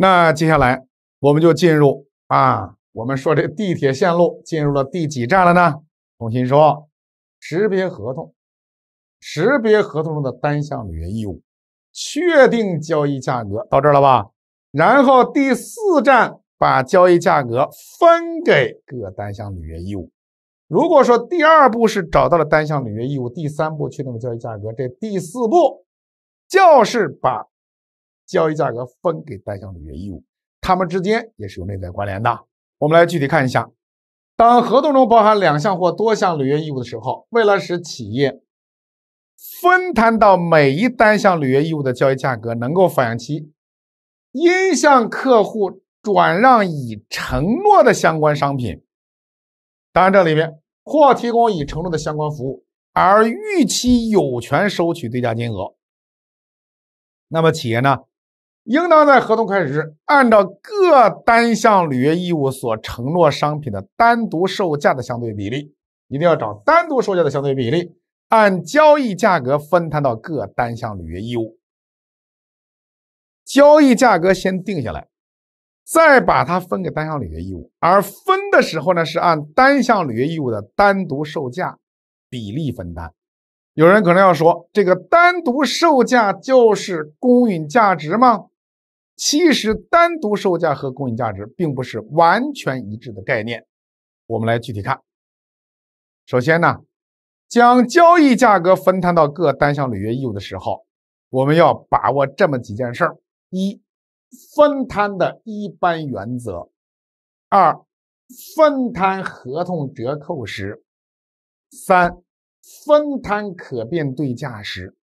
那接下来我们就进入啊，我们说这地铁线路进入了第几站了呢？重新说，识别合同，识别合同中的单项履约义务，确定交易价格，到这儿了吧？然后第四站把交易价格分给各单项履约义务。如果说第二步是找到了单项履约义务，第三步确定了交易价格，这第四步就是把。交易价格分给单项履约义务，它们之间也是有内在关联的。我们来具体看一下，当合同中包含两项或多项履约义务的时候，为了使企业分摊到每一单项履约义务的交易价格能够反映其应向客户转让已承诺的相关商品（当然这里面或提供已承诺的相关服务），而预期有权收取对价金额，那么企业呢？应当在合同开始时，按照各单项履约义务所承诺商品的单独售价的相对比例，一定要找单独售价的相对比例，按交易价格分摊到各单项履约义务。交易价格先定下来，再把它分给单项履约义务。而分的时候呢，是按单项履约义务的单独售价比例分担。有人可能要说，这个单独售价就是公允价值吗？其实，单独售价和公允价值并不是完全一致的概念。我们来具体看。首先呢，将交易价格分摊到各单项履约义务的时候，我们要把握这么几件事儿：一分摊的一般原则；二分摊合同折扣时；三分摊可变对价时。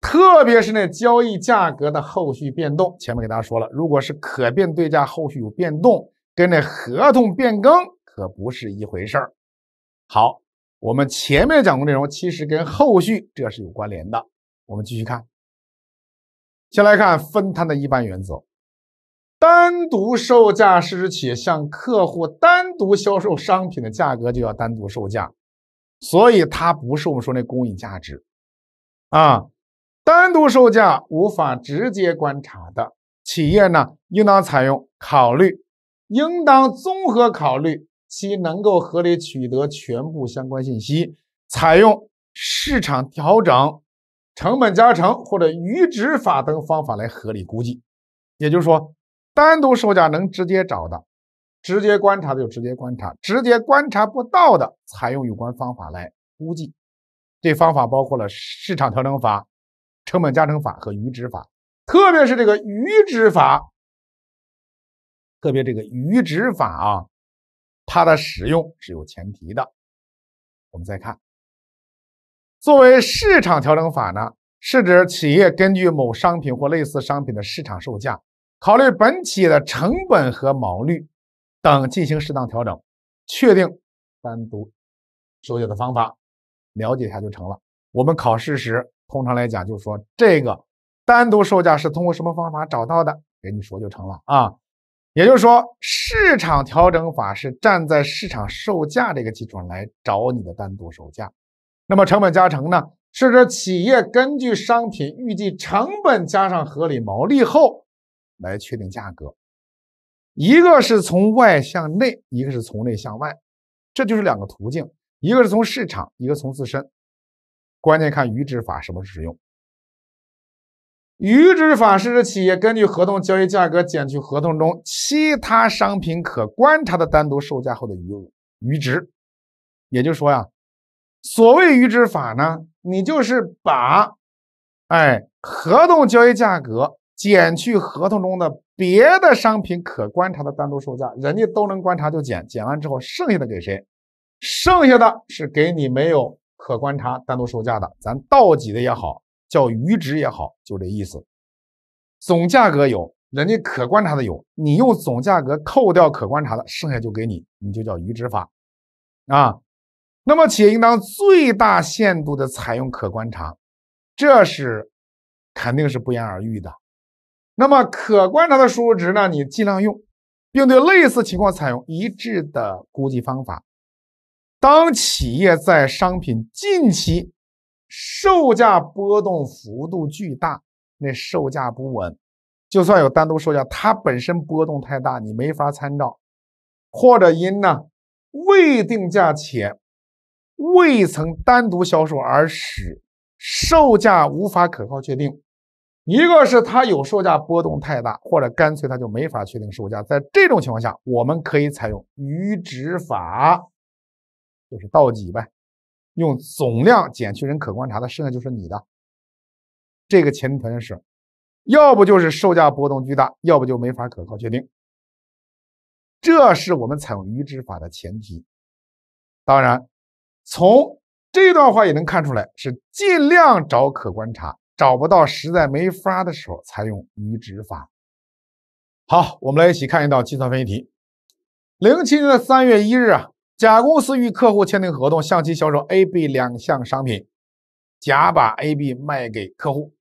特别是那交易价格的后续变动，前面给大家说了，如果是可变对价后续有变动，跟那合同变更可不是一回事儿。好，我们前面讲过内容，其实跟后续这是有关联的。我们继续看，先来看分摊的一般原则，单独售价是指企业向客户单独销售商品的价格，就要单独售价，所以它不是我们说那公允价值啊。单独售价无法直接观察的企业呢，应当采用考虑，应当综合考虑其能够合理取得全部相关信息，采用市场调整、成本加成或者余值法等方法来合理估计。也就是说，单独售价能直接找到、直接观察的就直接观察，直接观察不到的采用有关方法来估计。这方法包括了市场调整法。成本加成法和余值法，特别是这个余值法，特别这个余值法啊，它的使用是有前提的。我们再看，作为市场调整法呢，是指企业根据某商品或类似商品的市场售价，考虑本企业的成本和毛率等进行适当调整，确定单独售价的方法。了解一下就成了。我们考试时。通常来讲，就是说这个单独售价是通过什么方法找到的，给你说就成了啊。也就是说，市场调整法是站在市场售价这个基础上来找你的单独售价。那么成本加成呢，是指企业根据商品预计成本加上合理毛利后来确定价格。一个是从外向内，一个是从内向外，这就是两个途径，一个是从市场，一个从自身。关键看余值法什么使用。余值法是指企业根据合同交易价格减去合同中其他商品可观察的单独售价后的余额余值。也就是说呀，所谓余值法呢，你就是把，哎，合同交易价格减去合同中的别的商品可观察的单独售价，人家都能观察就减，减完之后剩下的给谁？剩下的是给你没有。可观察单独售价的，咱倒挤的也好，叫余值也好，就这意思。总价格有人家可观察的有，你用总价格扣掉可观察的，剩下就给你，你就叫余值法啊。那么企业应当最大限度的采用可观察，这是肯定是不言而喻的。那么可观察的输入值呢，你尽量用，并对类似情况采用一致的估计方法。当企业在商品近期售价波动幅度巨大，那售价不稳，就算有单独售价，它本身波动太大，你没法参照；或者因呢未定价且未曾单独销售而使售价无法可靠确定。一个是他有售价波动太大，或者干脆他就没法确定售价。在这种情况下，我们可以采用余值法。就是倒几呗，用总量减去人可观察的，剩下就是你的。这个前提条件是，要不就是售价波动巨大，要不就没法可靠确定。这是我们采用余值法的前提。当然，从这段话也能看出来，是尽量找可观察，找不到实在没法的时候才用余值法。好，我们来一起看一道计算分析题。零七年的三月一日啊。甲公司与客户签订合同，向其销售 A、B 两项商品。甲把 A、B 卖给客户。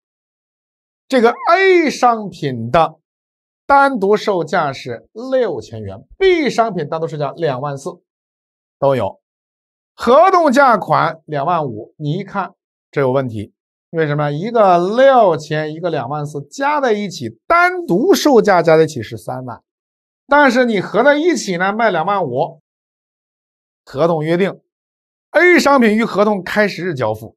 这个 A 商品的单独售价是六千元，B 商品单独售价两万四，都有。合同价款两万五。你一看，这有问题。为什么？一个六千，一个两万四，加在一起，单独售价加在一起是三万，但是你合在一起呢，卖两万五。合同约定，A 商品于合同开始日交付，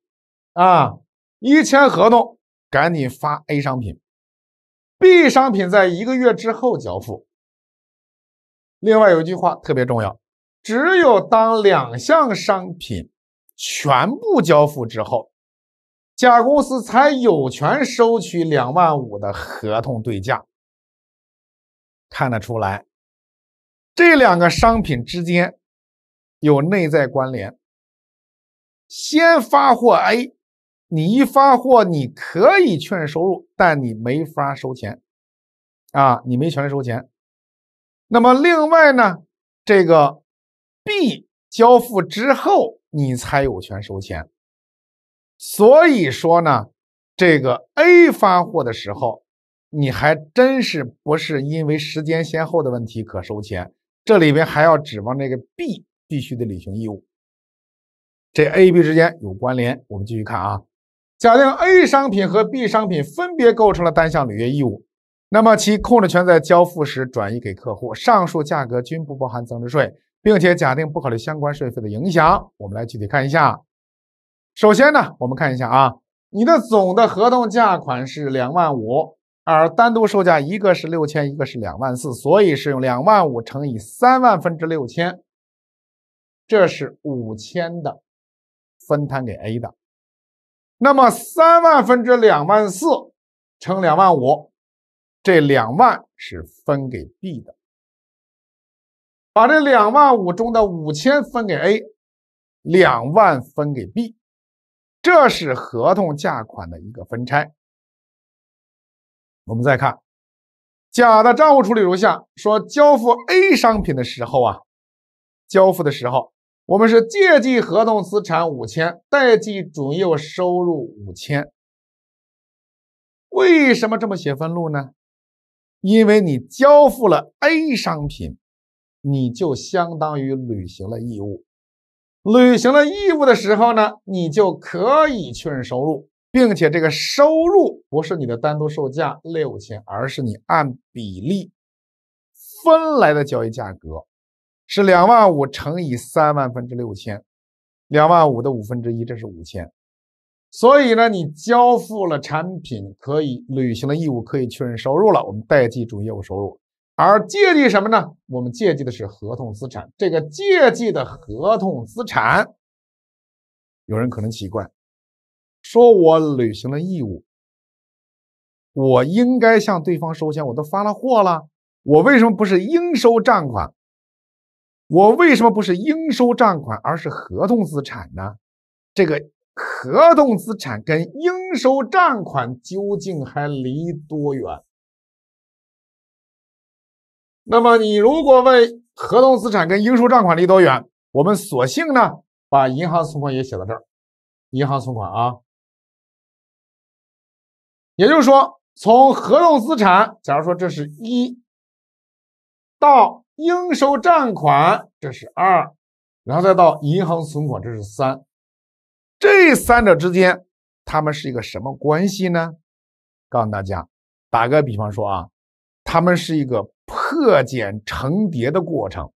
啊，一签合同赶紧发 A 商品，B 商品在一个月之后交付。另外有一句话特别重要，只有当两项商品全部交付之后，甲公司才有权收取两万五的合同对价。看得出来，这两个商品之间。有内在关联。先发货 A，你一发货，你可以确认收入，但你没法收钱啊，你没权利收钱。那么另外呢，这个 B 交付之后，你才有权收钱。所以说呢，这个 A 发货的时候，你还真是不是因为时间先后的问题可收钱，这里边还要指望这个 B。必须的履行义务，这 A、B 之间有关联。我们继续看啊，假定 A 商品和 B 商品分别构成了单项履约义务，那么其控制权在交付时转移给客户。上述价格均不包含增值税，并且假定不考虑相关税费的影响。我们来具体看一下。首先呢，我们看一下啊，你的总的合同价款是两万五，而单独售价一个是六千，一个是两万四，所以是用两万五乘以三万分之六千。这是五千的分摊给 A 的，那么三万分之两万四乘两万五，这两万是分给 B 的。把这两万五中的五千分给 A，两万分给 B，这是合同价款的一个分拆。我们再看，甲的账务处理如下：说交付 A 商品的时候啊。交付的时候，我们是借记合同资产五千，贷记主营业务收入五千。为什么这么写分录呢？因为你交付了 A 商品，你就相当于履行了义务。履行了义务的时候呢，你就可以确认收入，并且这个收入不是你的单独售价六千，而是你按比例分来的交易价格。是两万五乘以三万分之六千，两万五的五分之一，这是五千。所以呢，你交付了产品，可以履行了义务，可以确认收入了。我们代记主营业务收入，而借记什么呢？我们借记的是合同资产。这个借记的合同资产，有人可能奇怪，说我履行了义务，我应该向对方收钱，我都发了货了，我为什么不是应收账款？我为什么不是应收账款，而是合同资产呢？这个合同资产跟应收账款究竟还离多远？那么你如果问合同资产跟应收账款离多远，我们索性呢把银行存款也写到这儿，银行存款啊，也就是说，从合同资产，假如说这是一到。应收账款，这是二，然后再到银行存款，这是三，这三者之间，它们是一个什么关系呢？告诉大家，打个比方说啊，它们是一个破茧成蝶的过程，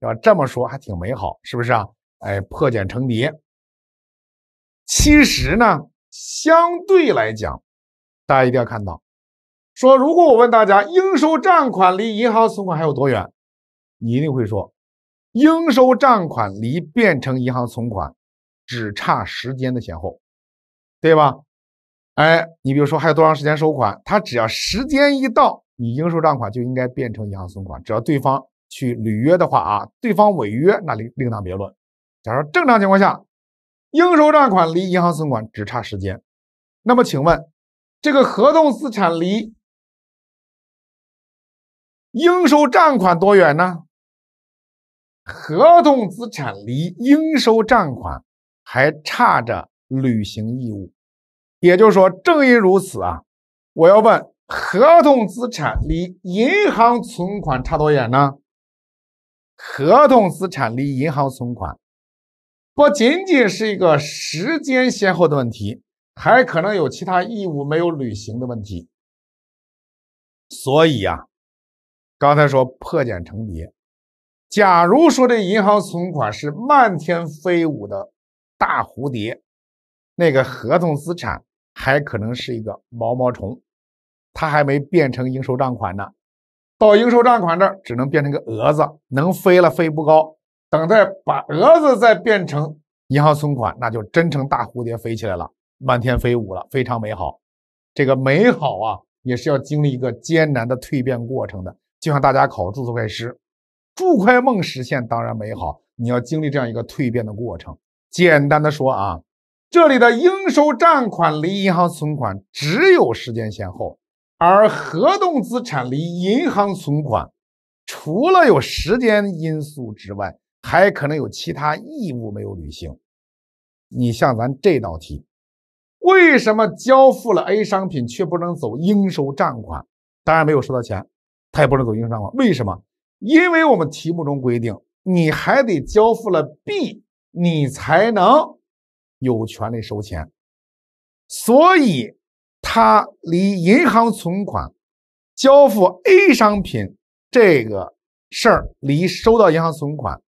是吧？这么说还挺美好，是不是啊？哎，破茧成蝶，其实呢，相对来讲，大家一定要看到，说如果我问大家，应收账款离银行存款还有多远？你一定会说，应收账款离变成银行存款，只差时间的先后，对吧？哎，你比如说还有多长时间收款？它只要时间一到，你应收账款就应该变成银行存款。只要对方去履约的话啊，对方违约那另另当别论。假如正常情况下，应收账款离银行存款只差时间，那么请问，这个合同资产离应收账款多远呢？合同资产离应收账款还差着履行义务，也就是说，正因如此啊，我要问：合同资产离银行存款差多远呢？合同资产离银行存款，不仅仅是一个时间先后的问题，还可能有其他义务没有履行的问题。所以啊，刚才说破茧成蝶。假如说这银行存款是漫天飞舞的大蝴蝶，那个合同资产还可能是一个毛毛虫，它还没变成应收账款呢。到应收账款这儿只能变成个蛾子，能飞了飞不高。等待把蛾子再变成银行存款，那就真成大蝴蝶飞起来了，漫天飞舞了，非常美好。这个美好啊，也是要经历一个艰难的蜕变过程的。就像大家考注册会计师。注会梦实现当然美好，你要经历这样一个蜕变的过程。简单的说啊，这里的应收账款离银行存款只有时间先后，而合同资产离银行存款，除了有时间因素之外，还可能有其他义务没有履行。你像咱这道题，为什么交付了 A 商品却不能走应收账款？当然没有收到钱，他也不能走应收账款。为什么？因为我们题目中规定，你还得交付了 B，你才能有权利收钱。所以，他离银行存款、交付 A 商品这个事儿，离收到银行存款，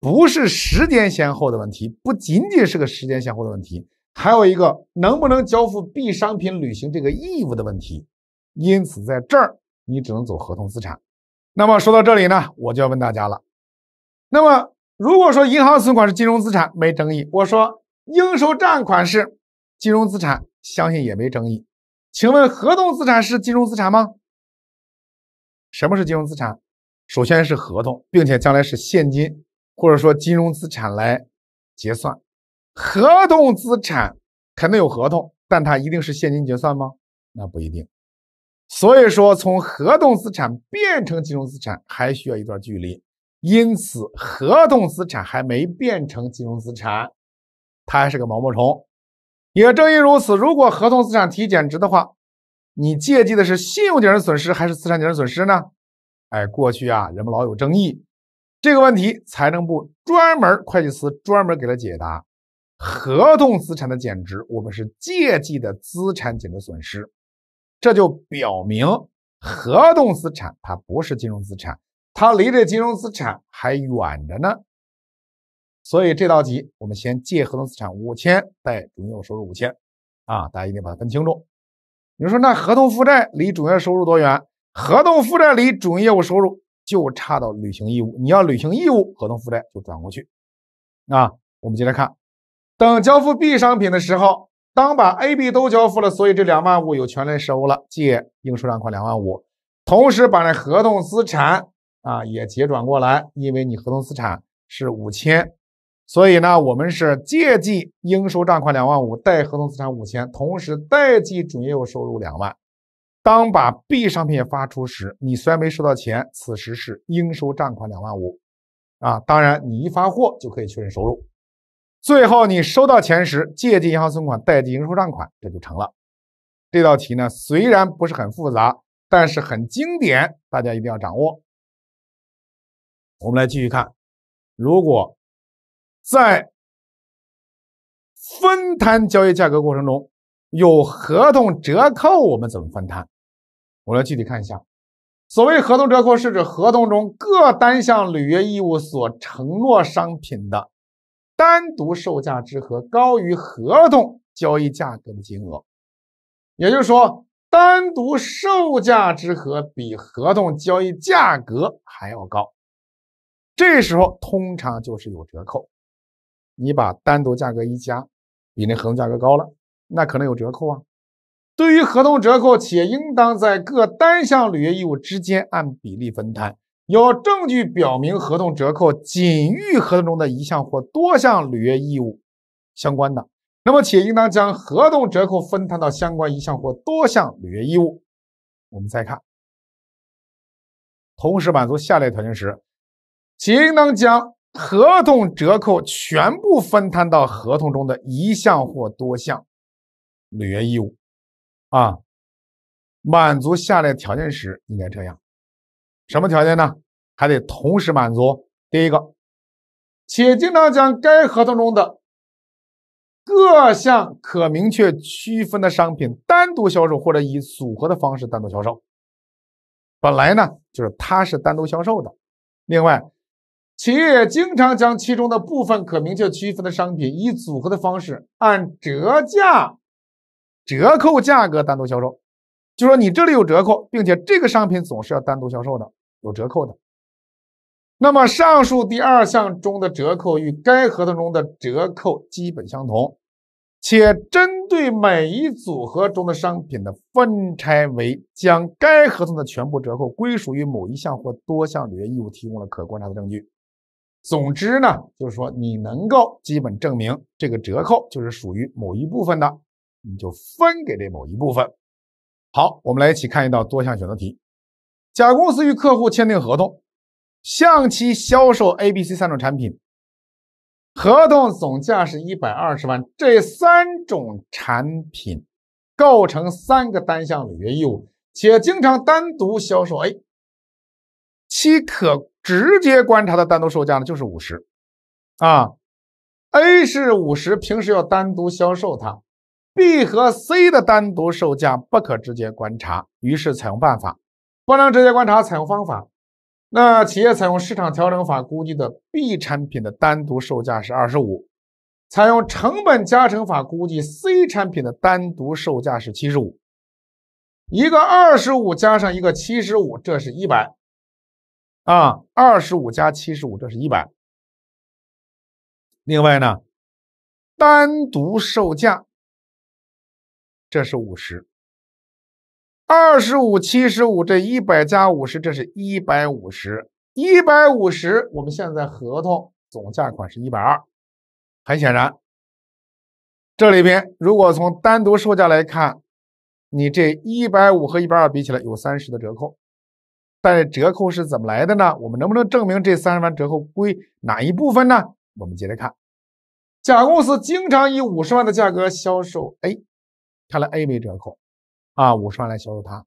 不是时间先后的问题，不仅仅是个时间先后的问题，还有一个能不能交付 B 商品履行这个义务的问题。因此，在这儿你只能走合同资产。那么说到这里呢，我就要问大家了。那么如果说银行存款是金融资产，没争议。我说应收账款是金融资产，相信也没争议。请问合同资产是金融资产吗？什么是金融资产？首先是合同，并且将来是现金或者说金融资产来结算。合同资产肯定有合同，但它一定是现金结算吗？那不一定。所以说，从合同资产变成金融资产还需要一段距离，因此合同资产还没变成金融资产，它还是个毛毛虫。也正因如此，如果合同资产提减值的话，你借记的是信用减值损失还是资产减值损失呢？哎，过去啊，人们老有争议这个问题。财政部专门会计司专门给了解答：合同资产的减值，我们是借记的资产减值损失。这就表明合同资产它不是金融资产，它离这金融资产还远着呢。所以这道题我们先借合同资产五千，贷主营业务收入五千。啊，大家一定把它分清楚。你说那合同负债离主营业务收入多远？合同负债离主营业务收入就差到履行义务，你要履行义务，合同负债就转过去。啊，我们接着看，等交付 B 商品的时候。当把 A、B 都交付了，所以这两万五有权利收了，借应收账款两万五，同时把那合同资产啊也结转过来，因为你合同资产是五千，所以呢，我们是借记应收账款两万五，贷合同资产五千，同时贷记主营业务收入两万。当把 B 商品发出时，你虽然没收到钱，此时是应收账款两万五啊，当然你一发货就可以确认收入。最后，你收到钱时，借记银行存款，贷记应收账款，这就成了。这道题呢，虽然不是很复杂，但是很经典，大家一定要掌握。我们来继续看，如果在分摊交易价格过程中有合同折扣，我们怎么分摊？我来具体看一下。所谓合同折扣，是指合同中各单项履约义务所承诺商品的。单独售价之和高于合同交易价格的金额，也就是说，单独售价之和比合同交易价格还要高。这时候通常就是有折扣。你把单独价格一加，比那合同价格高了，那可能有折扣啊。对于合同折扣，企业应当在各单项履约义务之间按比例分摊。有证据表明，合同折扣仅与合同中的一项或多项履约义务相关的，那么企业应当将合同折扣分摊到相关一项或多项履约义务。我们再看，同时满足下列条件时，企业应当将合同折扣全部分摊到合同中的一项或多项履约义务。啊，满足下列条件时，应该这样。什么条件呢？还得同时满足第一个，且经常将该合同中的各项可明确区分的商品单独销售或者以组合的方式单独销售。本来呢，就是它是单独销售的。另外，企业也经常将其中的部分可明确区分的商品以组合的方式按折价、折扣价格单独销售。就说你这里有折扣，并且这个商品总是要单独销售的。有折扣的，那么上述第二项中的折扣与该合同中的折扣基本相同，且针对每一组合中的商品的分拆为将该合同的全部折扣归属于某一项或多项履约义务提供了可观察的证据。总之呢，就是说你能够基本证明这个折扣就是属于某一部分的，你就分给这某一部分。好，我们来一起看一道多项选择题。甲公司与客户签订合同，向其销售 A、B、C 三种产品，合同总价是一百二十万。这三种产品构成三个单项履约义务，且经常单独销售 A，其可直接观察的单独售价呢就是五十啊。A 是五十，平时要单独销售它。B 和 C 的单独售价不可直接观察，于是采用办法。不能直接观察采用方法，那企业采用市场调整法估计的 B 产品的单独售价是二十五，采用成本加成法估计 C 产品的单独售价是七十五，一个二十五加上一个七十五，这是一百，啊，二十五加七十五，这是一百。另外呢，单独售价这是五十。二十五七十五，这一百加五十，这是一百五十。一百五十，我们现在合同总价款是一百二。很显然，这里边如果从单独售价来看，你这一百五和一百二比起来有三十的折扣。但折扣是怎么来的呢？我们能不能证明这三十万折扣归哪一部分呢？我们接着看，甲公司经常以五十万的价格销售 A，看来 A 没折扣。啊，五十万来销售它，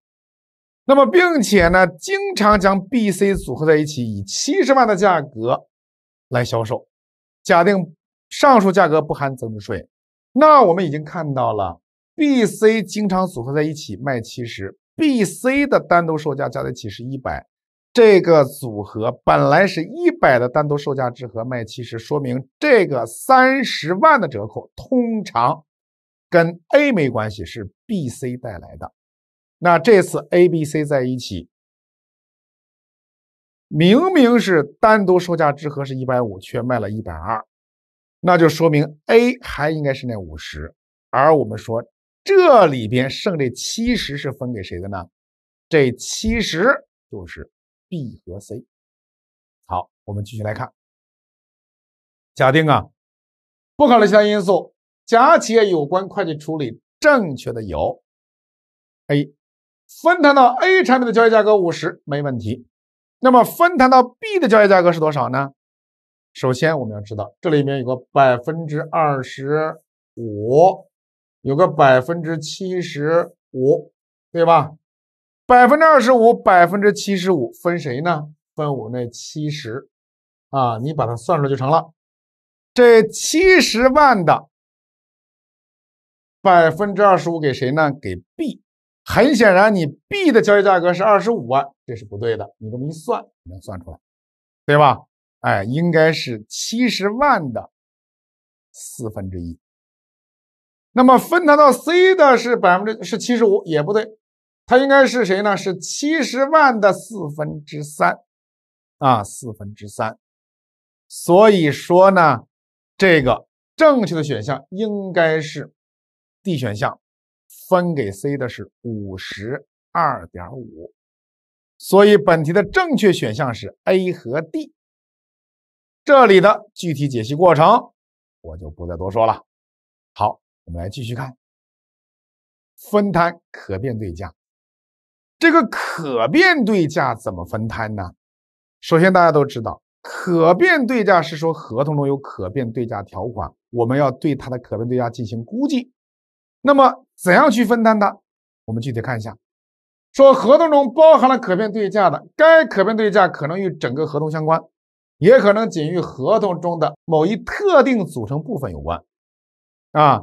那么并且呢，经常将 B、C 组合在一起，以七十万的价格来销售。假定上述价格不含增值税，那我们已经看到了 B、C 经常组合在一起卖七十，B、C 的单独售价加在一起是一百，这个组合本来是一百的单独售价之和卖七十，说明这个三十万的折扣通常。跟 A 没关系，是 B、C 带来的。那这次 A、B、C 在一起，明明是单独售价之和是150，却卖了120，那就说明 A 还应该是那50，而我们说这里边剩这70是分给谁的呢？这七十就是 B 和 C。好，我们继续来看。假定啊，不考虑其他因素。甲企业有关会计处理正确的有：A，分摊到 A 产品的交易价格五十没问题。那么分摊到 B 的交易价格是多少呢？首先我们要知道这里面有个百分之二十五，有个百分之七十五，对吧？百分之二十五，百分之七十五分谁呢？分我那七十，啊，你把它算出来就成了。这七十万的。百分之二十五给谁呢？给 B。很显然，你 B 的交易价格是二十五万，这是不对的。你这么一算，能算出来，对吧？哎，应该是七十万的四分之一。那么分摊到 C 的是百分之是七十五也不对，它应该是谁呢？是七十万的四分之三啊，四分之三。所以说呢，这个正确的选项应该是。D 选项分给 C 的是五十二点五，所以本题的正确选项是 A 和 D。这里的具体解析过程我就不再多说了。好，我们来继续看分摊可变对价。这个可变对价怎么分摊呢？首先，大家都知道，可变对价是说合同中有可变对价条款，我们要对它的可变对价进行估计。那么，怎样去分担它？我们具体看一下。说合同中包含了可变对价的，该可变对价可能与整个合同相关，也可能仅与合同中的某一特定组成部分有关。啊，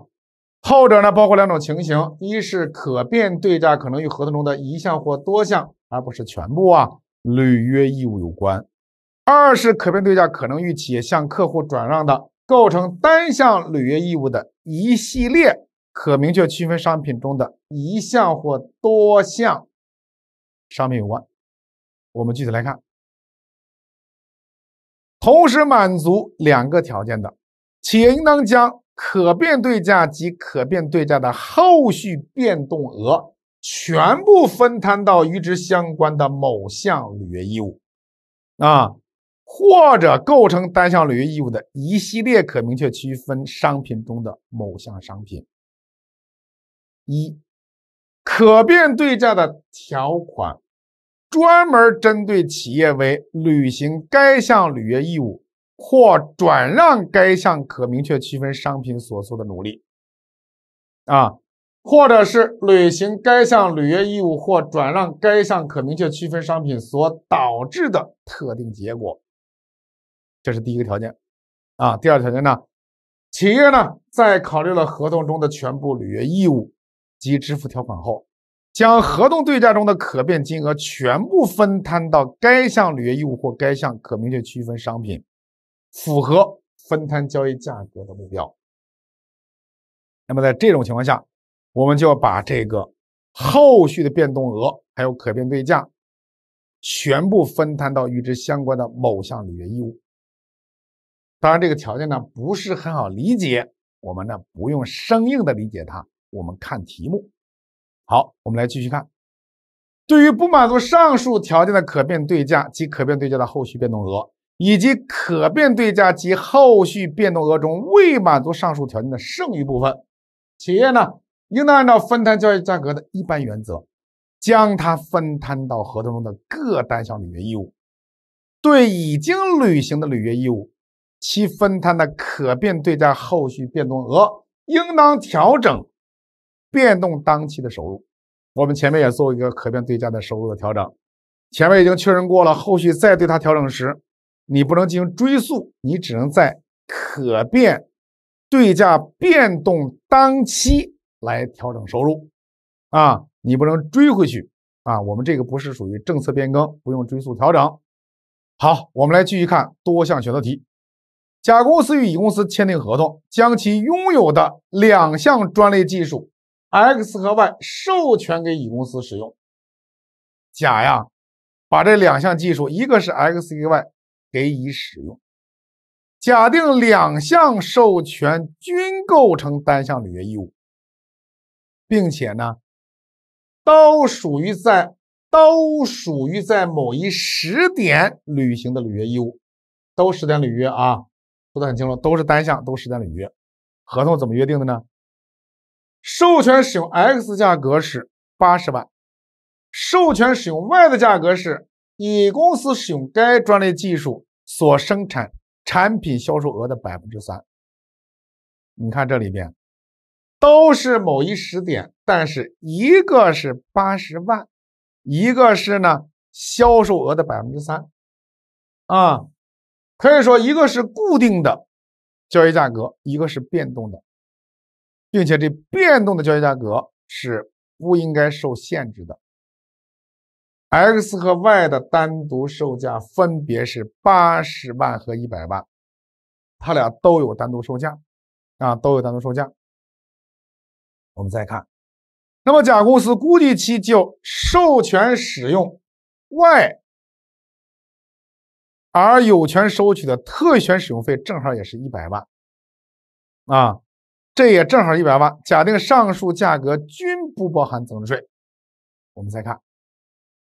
后者呢，包括两种情形：一是可变对价可能与合同中的一项或多项，而不是全部啊，履约义务有关；二是可变对价可能与企业向客户转让的构成单项履约义务的一系列。可明确区分商品中的一项或多项商品有关，我们具体来看。同时满足两个条件的，且应当将可变对价及可变对价的后续变动额全部分摊到与之相关的某项履约义务，啊，或者构成单项履约义务的一系列可明确区分商品中的某项商品。一可变对价的条款，专门针对企业为履行该项履约义务或转让该项可明确区分商品所做的努力，啊，或者是履行该项履约义务或转让该项可明确区分商品所导致的特定结果，这是第一个条件，啊，第二条件呢，企业呢在考虑了合同中的全部履约义务。及支付条款后，将合同对价中的可变金额全部分摊到该项履约义务或该项可明确区分商品，符合分摊交易价格的目标。那么，在这种情况下，我们就要把这个后续的变动额还有可变对价，全部分摊到与之相关的某项履约义务。当然，这个条件呢不是很好理解，我们呢不用生硬的理解它。我们看题目，好，我们来继续看。对于不满足上述条件的可变对价及可变对价的后续变动额，以及可变对价及后续变动额中未满足上述条件的剩余部分，企业呢，应当按照分摊交易价格的一般原则，将它分摊到合同中的各单项履约义务。对已经履行的履约义务，其分摊的可变对价后续变动额应当调整。变动当期的收入，我们前面也做一个可变对价的收入的调整，前面已经确认过了，后续再对它调整时，你不能进行追溯，你只能在可变对价变动当期来调整收入，啊，你不能追回去啊，我们这个不是属于政策变更，不用追溯调整。好，我们来继续看多项选择题，甲公司与乙公司签订合同，将其拥有的两项专利技术。X 和 Y 授权给乙公司使用。甲呀，把这两项技术，一个是 X，一个 Y，给乙使用。假定两项授权均构成单项履约义务，并且呢，都属于在都属于在某一时点履行的履约义务，都时点履约啊，说的很清楚，都是单项，都时点履约。合同怎么约定的呢？授权使用 X 价格是八十万，授权使用 Y 的价格是乙公司使用该专利技术所生产产品销售额的百分之三。你看这里边都是某一时点，但是一个是八十万，一个是呢销售额的百分之三啊，可以说一个是固定的交易价格，一个是变动的。并且这变动的交易价格是不应该受限制的。X 和 Y 的单独售价分别是八十万和一百万，它俩都有单独售价啊，都有单独售价。我们再看，那么甲公司估计期就授权使用 Y，而有权收取的特许使用费正好也是一百万啊。这也正好一百万。假定上述价格均不包含增值税。我们再看，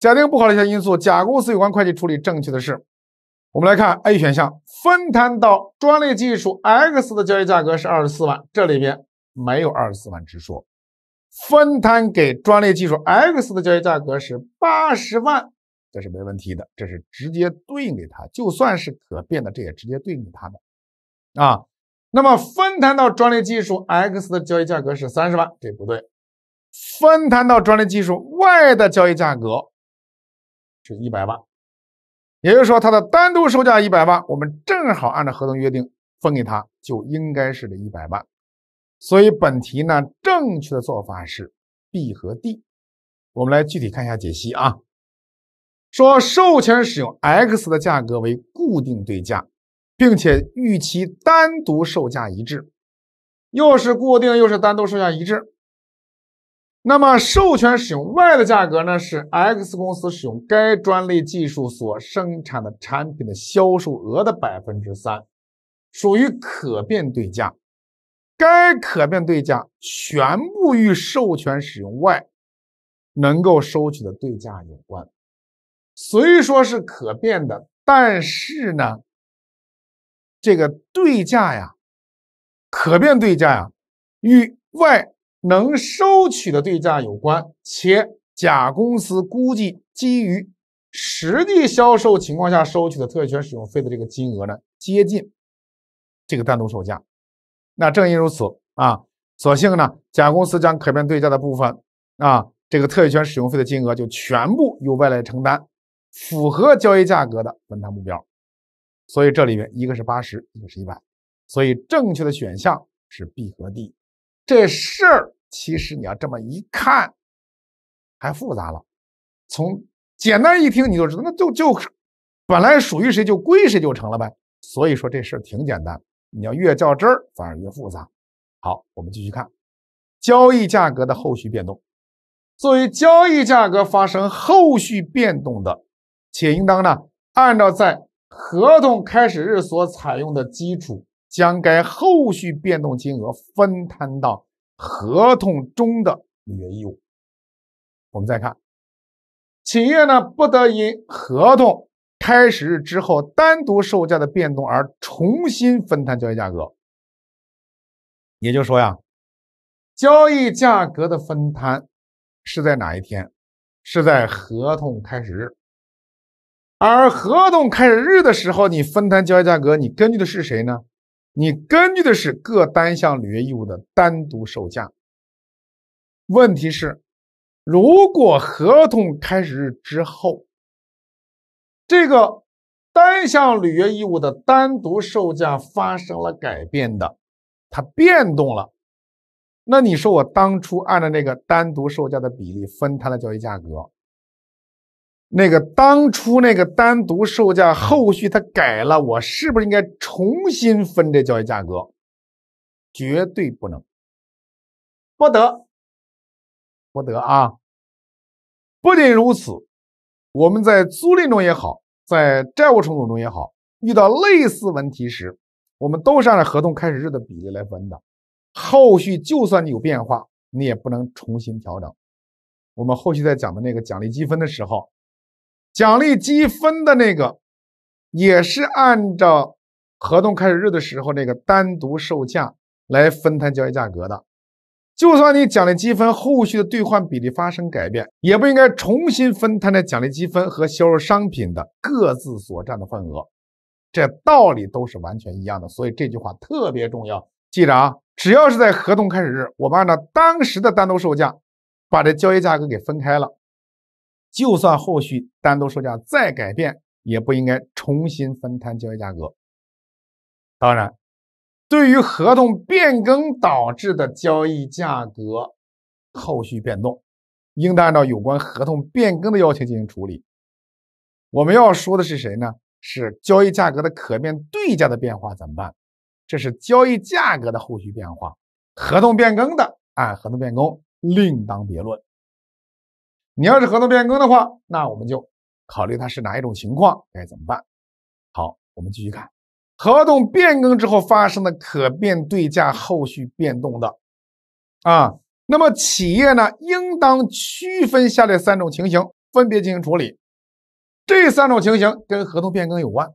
假定不考虑一下因素，甲公司有关会计处理正确的是？我们来看 A 选项，分摊到专利技术 X 的交易价格是二十四万，这里边没有二十四万之说。分摊给专利技术 X 的交易价格是八十万，这是没问题的，这是直接对应给他，就算是可变的，这也直接对应给他的，啊。那么分摊到专利技术 X 的交易价格是三十万，这不对。分摊到专利技术 Y 的交易价格是一百万，也就是说它的单独售价一百万，我们正好按照合同约定分给他，就应该是这一百万。所以本题呢正确的做法是 B 和 D。我们来具体看一下解析啊，说授权使用 X 的价格为固定对价。并且预期单独售价一致，又是固定又是单独售价一致。那么，授权使用 Y 的价格呢？是 X 公司使用该专利技术所生产的产品的销售额的百分之三，属于可变对价。该可变对价全部与授权使用 Y 能够收取的对价有关。虽说是可变的，但是呢？这个对价呀，可变对价呀，与外能收取的对价有关，且甲公司估计基于实际销售情况下收取的特许权使用费的这个金额呢，接近这个单独售价。那正因如此啊，所幸呢，甲公司将可变对价的部分啊，这个特许权使用费的金额就全部由外来承担，符合交易价格的本摊目标。所以这里面一个是八十，一个是一百，所以正确的选项是 B 和 D。这事儿其实你要这么一看，还复杂了。从简单一听你就知道，那就就本来属于谁就归谁就成了呗。所以说这事儿挺简单，你要越较真儿反而越复杂。好，我们继续看交易价格的后续变动。作为交易价格发生后续变动的，且应当呢按照在。合同开始日所采用的基础，将该后续变动金额分摊到合同中的履约义务。我们再看，企业呢不得因合同开始日之后单独售价的变动而重新分摊交易价格。也就是说呀，交易价格的分摊是在哪一天？是在合同开始日。而合同开始日的时候，你分摊交易价格，你根据的是谁呢？你根据的是各单项履约义务的单独售价。问题是，如果合同开始日之后，这个单项履约义务的单独售价发生了改变的，它变动了，那你说我当初按照那个单独售价的比例分摊的交易价格？那个当初那个单独售价，后续它改了，我是不是应该重新分这交易价格？绝对不能，不得，不得啊！不仅如此，我们在租赁中也好，在债务重组中也好，遇到类似问题时，我们都是按照合同开始日的比例来分的。后续就算你有变化，你也不能重新调整。我们后续在讲的那个奖励积分的时候。奖励积分的那个，也是按照合同开始日的时候那个单独售价来分摊交易价格的。就算你奖励积分后续的兑换比例发生改变，也不应该重新分摊的奖励积分和销售商品的各自所占的份额。这道理都是完全一样的。所以这句话特别重要，记着啊！只要是在合同开始日，我们按照当时的单独售价，把这交易价格给分开了。就算后续单独售价再改变，也不应该重新分摊交易价格。当然，对于合同变更导致的交易价格后续变动，应当按照有关合同变更的要求进行处理。我们要说的是谁呢？是交易价格的可变对价的变化怎么办？这是交易价格的后续变化，合同变更的按合同变更另当别论。你要是合同变更的话，那我们就考虑它是哪一种情况，该怎么办？好，我们继续看合同变更之后发生的可变对价后续变动的啊。那么企业呢，应当区分下列三种情形，分别进行处理。这三种情形跟合同变更有关。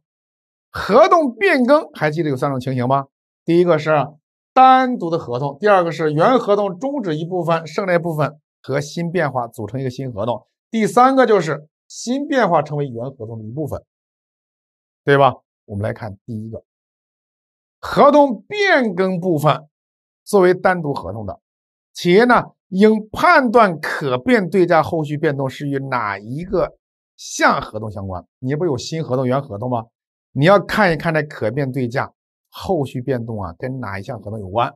合同变更还记得有三种情形吗？第一个是单独的合同，第二个是原合同终止一部分，剩那部分。和新变化组成一个新合同。第三个就是新变化成为原合同的一部分，对吧？我们来看第一个，合同变更部分作为单独合同的，企业呢应判断可变对价后续变动是与哪一个项合同相关。你不有新合同、原合同吗？你要看一看这可变对价后续变动啊，跟哪一项合同有关？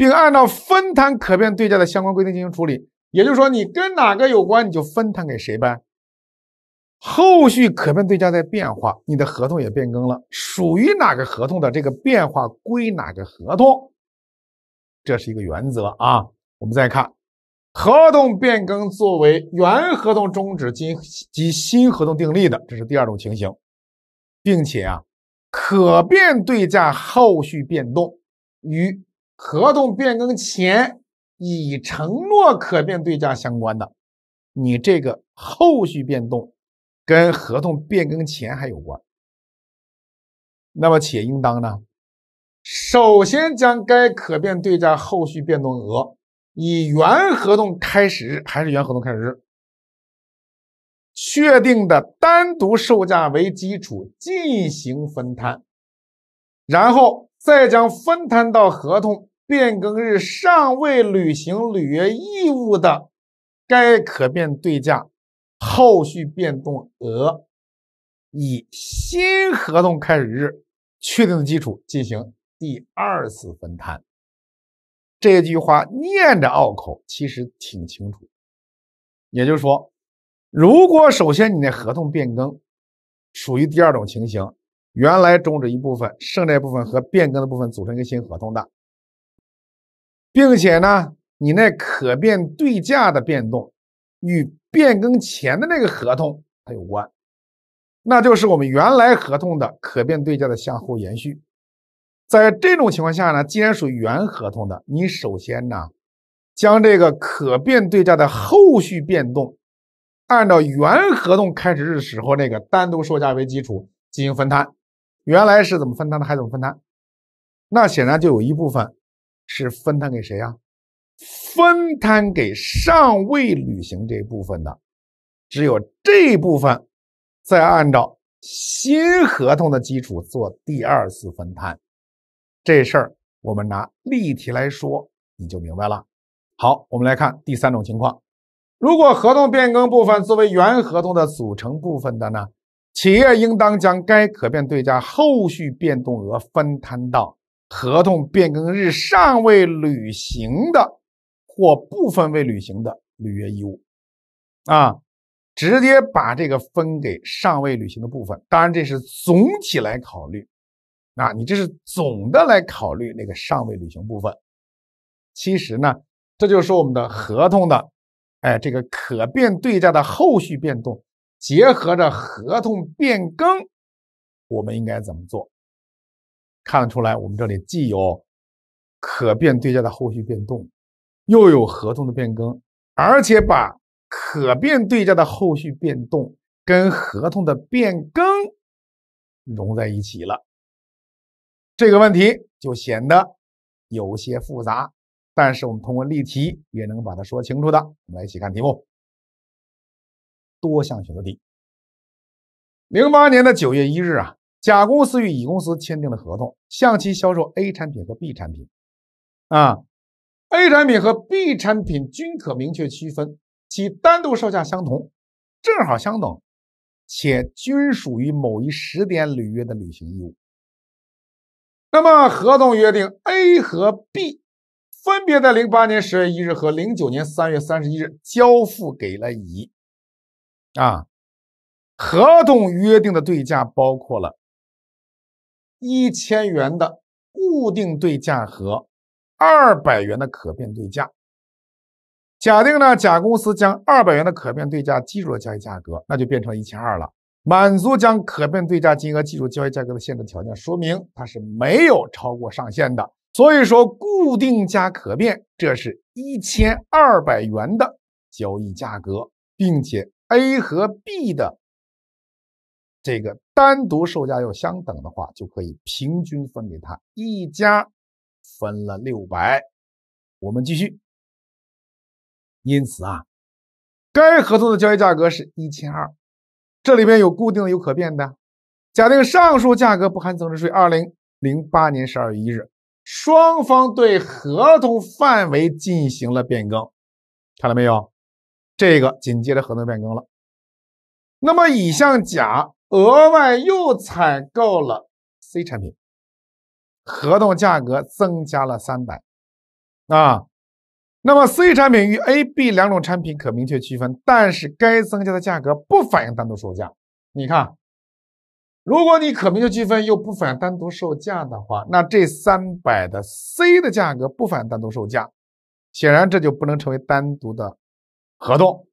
并按照分摊可变对价的相关规定进行处理，也就是说，你跟哪个有关，你就分摊给谁呗。后续可变对价在变化，你的合同也变更了，属于哪个合同的这个变化归哪个合同，这是一个原则啊。我们再看，合同变更作为原合同终止及及新合同订立的，这是第二种情形，并且啊，可变对价后续变动与。合同变更前已承诺可变对价相关的，你这个后续变动跟合同变更前还有关，那么且应当呢，首先将该可变对价后续变动额以原合同开始日还是原合同开始日确定的单独售价为基础进行分摊，然后再将分摊到合同。变更日尚未履行履约义务的，该可变对价后续变动额以新合同开始日确定的基础进行第二次分摊。这句话念着拗口，其实挺清楚。也就是说，如果首先你的合同变更属于第二种情形，原来终止一部分，剩这部分和变更的部分组成一个新合同的。并且呢，你那可变对价的变动与变更前的那个合同它有关，那就是我们原来合同的可变对价的相互延续。在这种情况下呢，既然属于原合同的，你首先呢，将这个可变对价的后续变动，按照原合同开始日时候那个单独售价为基础进行分摊，原来是怎么分摊的还怎么分摊，那显然就有一部分。是分摊给谁呀？分摊给尚未履行这部分的，只有这部分，再按照新合同的基础做第二次分摊。这事儿我们拿例题来说，你就明白了。好，我们来看第三种情况，如果合同变更部分作为原合同的组成部分的呢，企业应当将该可变对价后续变动额分摊到。合同变更日尚未履行的或部分未履行的履约义务，啊，直接把这个分给尚未履行的部分。当然，这是总体来考虑，啊，你这是总的来考虑那个尚未履行部分。其实呢，这就是我们的合同的，哎，这个可变对价的后续变动，结合着合同变更，我们应该怎么做？看得出来，我们这里既有可变对价的后续变动，又有合同的变更，而且把可变对价的后续变动跟合同的变更融在一起了，这个问题就显得有些复杂。但是我们通过例题也能把它说清楚的。我们来一起看题目：多项选择题，零八年的九月一日啊。甲公司与乙公司签订了合同，向其销售 A 产品和 B 产品。啊，A 产品和 B 产品均可明确区分，其单独售价相同，正好相等，且均属于某一时点履约的履行义务。那么合同约定，A 和 B 分别在零八年十月一日和零九年三月三十一日交付给了乙。啊，合同约定的对价包括了。一千元的固定对价和二百元的可变对价，假定呢，甲公司将二百元的可变对价计入了交易价格，那就变成一千二了。满足将可变对价金额计入交易价格的限制条件，说明它是没有超过上限的。所以说，固定加可变，这是一千二百元的交易价格，并且 A 和 B 的。这个单独售价要相等的话，就可以平均分给他一家，分了六百。我们继续。因此啊，该合同的交易价格是一千二，这里面有固定的有可变的。假定上述价格不含增值税。二零零八年十二月一日，双方对合同范围进行了变更，看到没有？这个紧接着合同变更了。那么乙向甲。额外又采购了 C 产品，合同价格增加了三百啊。那么 C 产品与 A、B 两种产品可明确区分，但是该增加的价格不反映单独售价。你看，如果你可明确区分又不反映单独售价的话，那这三百的 C 的价格不反映单独售价，显然这就不能成为单独的合同。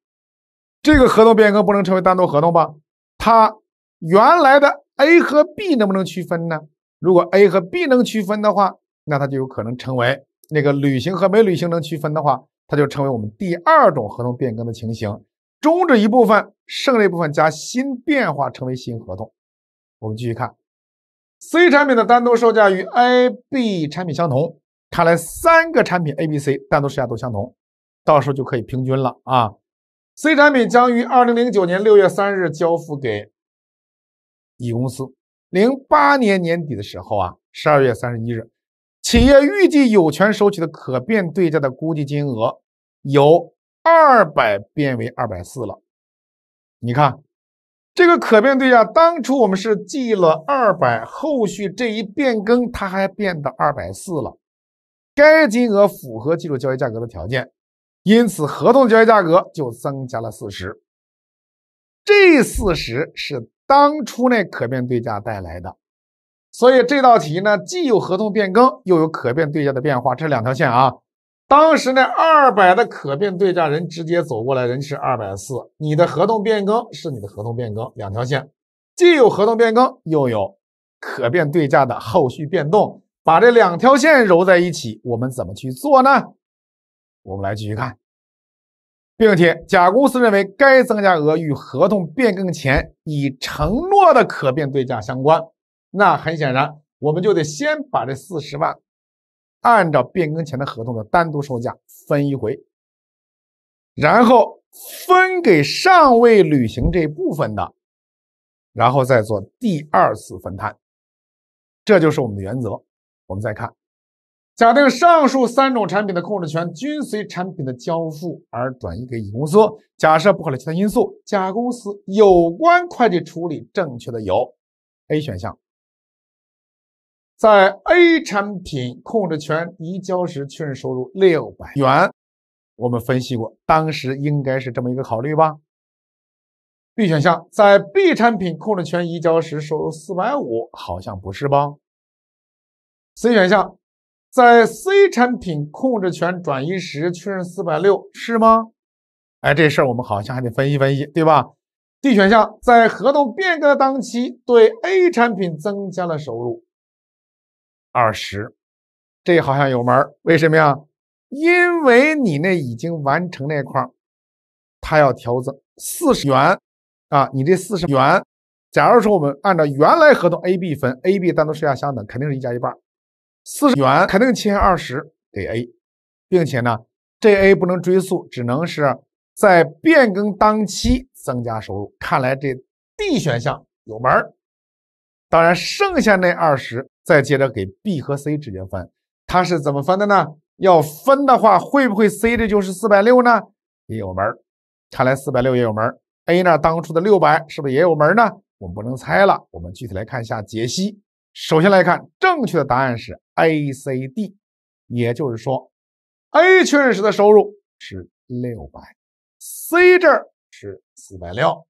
这个合同变更不能成为单独合同吧？它。原来的 A 和 B 能不能区分呢？如果 A 和 B 能区分的话，那它就有可能成为那个履行和没履行能区分的话，它就成为我们第二种合同变更的情形：终止一部分，剩那部分加新变化成为新合同。我们继续看，C 产品的单独售价与 A、B 产品相同，看来三个产品 A、B、C 单独售价都相同，到时候就可以平均了啊。C 产品将于二零零九年六月三日交付给。乙公司零八年年底的时候啊，十二月三十一日，企业预计有权收取的可变对价的估计金额由二百变为二百四了。你看，这个可变对价当初我们是记了二百，后续这一变更它还变到二百四了。该金额符合技术交易价格的条件，因此合同交易价格就增加了四十。这四十是。当初那可变对价带来的，所以这道题呢，既有合同变更，又有可变对价的变化，这两条线啊。当时那二百的可变对价人直接走过来，人是二百四，你的合同变更是你的合同变更，两条线，既有合同变更，又有可变对价的后续变动，把这两条线揉在一起，我们怎么去做呢？我们来继续看。并且，甲公司认为该增加额与合同变更前已承诺的可变对价相关。那很显然，我们就得先把这四十万按照变更前的合同的单独售价分一回，然后分给尚未履行这部分的，然后再做第二次分摊。这就是我们的原则。我们再看。假定上述三种产品的控制权均随产品的交付而转移给乙公司。假设不考虑其他因素，甲公司有关会计处理正确的有：A 选项，在 A 产品控制权移交时确认收入六百元，我们分析过，当时应该是这么一个考虑吧。B 选项，在 B 产品控制权移交时收入四百五，好像不是吧。C 选项。在 C 产品控制权转移时确认四百六是吗？哎，这事儿我们好像还得分析分析，对吧？D 选项在合同变更的当期对 A 产品增加了收入二十，这好像有门儿，为什么呀？因为你那已经完成那块儿，它要调整四十元啊，你这四十元，假如说我们按照原来合同 A、B 分，A、B 单独售下相等，肯定是一加一半四十元肯定签二十给 A，并且呢，这 A 不能追溯，只能是在变更当期增加收入。看来这 D 选项有门儿。当然，剩下那二十再接着给 B 和 C 之间分，它是怎么分的呢？要分的话，会不会 C 这就是四百六呢？也有门儿。看来四百六也有门儿。A 那当初的六百是不是也有门儿呢？我们不能猜了，我们具体来看一下解析。首先来看，正确的答案是。A、C、D，也就是说，A 确认时的收入是六百，C 这儿是四百六，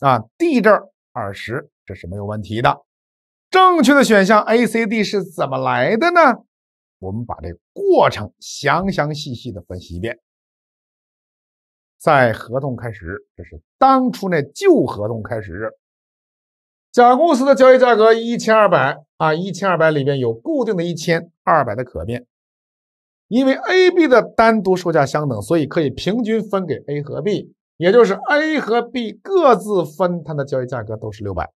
啊，D 这儿二十，这是没有问题的。正确的选项 A、C、D 是怎么来的呢？我们把这过程详详细细的分析一遍。在合同开始，这是当初那旧合同开始日。甲公司的交易价格一千二百啊，一千二百里面有固定的一千二百的可变，因为 A、B 的单独售价相等，所以可以平均分给 A 和 B，也就是 A 和 B 各自分摊的交易价格都是六百，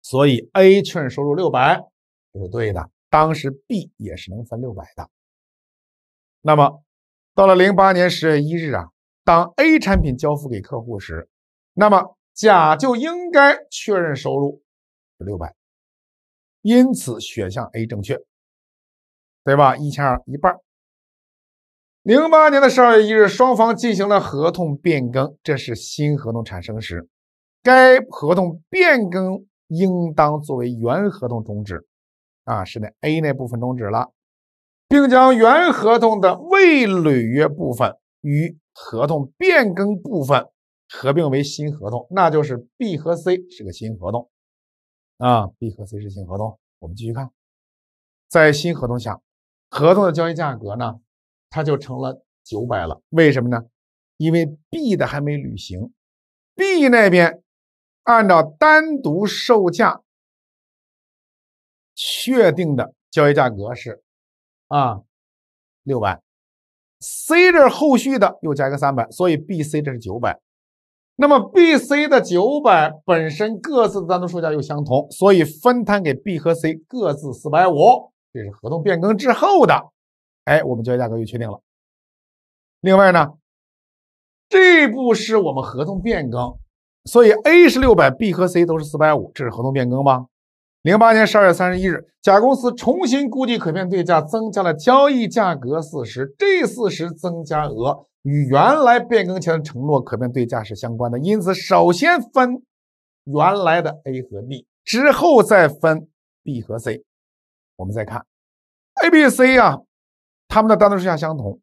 所以 A 券收入六百，这是对的。当时 B 也是能分六百的。那么到了零八年十月一日啊，当 A 产品交付给客户时，那么。甲就应该确认收入是六百，因此选项 A 正确，对吧？一千二一半。零八年的十二月一日，双方进行了合同变更，这是新合同产生时，该合同变更应当作为原合同终止，啊，是那 A 那部分终止了，并将原合同的未履约部分与合同变更部分。合并为新合同，那就是 B 和 C 是个新合同啊，B 和 C 是新合同。我们继续看，在新合同下，合同的交易价格呢，它就成了九百了。为什么呢？因为 B 的还没履行，B 那边按照单独售价确定的交易价格是啊六百，C 这后续的又加一个三百，所以 B C 这是九百。那么 B、C 的九百本身各自的单独售价又相同，所以分摊给 B 和 C 各自四百五，这是合同变更之后的，哎，我们交易价格又确定了。另外呢，这步是我们合同变更，所以 A 是六百，B 和 C 都是四百五，这是合同变更吗？零八年十二月三十一日，甲公司重新估计可变对价，增加了交易价格四十，这四十增加额。与原来变更前的承诺可变对价是相关的，因此首先分原来的 A 和 B，之后再分 B 和 C。我们再看 A、B、C 啊，他们的单独事项相同。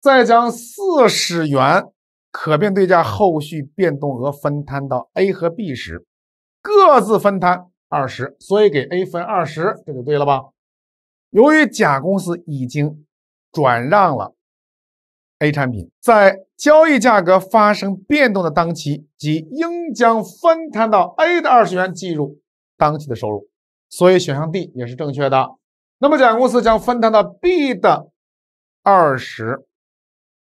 再将四十元可变对价后续变动额分摊到 A 和 B 时，各自分摊二十，所以给 A 分二十，这就对了吧？由于甲公司已经转让了。A 产品在交易价格发生变动的当期，即应将分摊到 A 的二十元计入当期的收入，所以选项 D 也是正确的。那么甲公司将分摊到 B 的二十，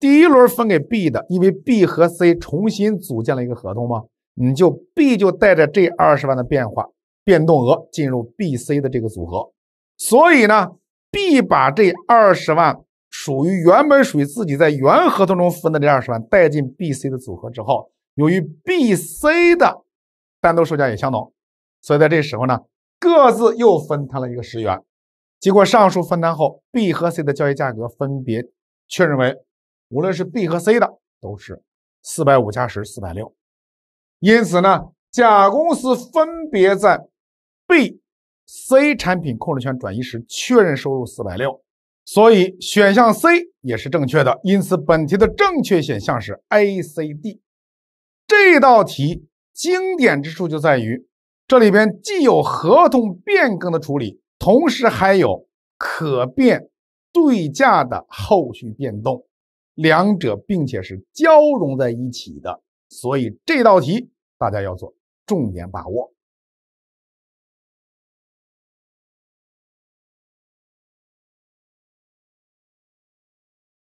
第一轮分给 B 的，因为 B 和 C 重新组建了一个合同嘛，你就 B 就带着这二十万的变化变动额进入 B、C 的这个组合，所以呢，B 把这二十万。属于原本属于自己在原合同中分的这二十万，带进 B、C 的组合之后，由于 B、C 的单独售价也相同，所以在这时候呢，各自又分摊了一个十元。经过上述分摊后，B 和 C 的交易价格分别确认为，无论是 B 和 C 的都是四百五加十，四百六。因此呢，甲公司分别在 B、C 产品控制权转移时确认收入四百六。所以选项 C 也是正确的，因此本题的正确选项是 A、C、D。这道题经典之处就在于这里边既有合同变更的处理，同时还有可变对价的后续变动，两者并且是交融在一起的。所以这道题大家要做重点把握。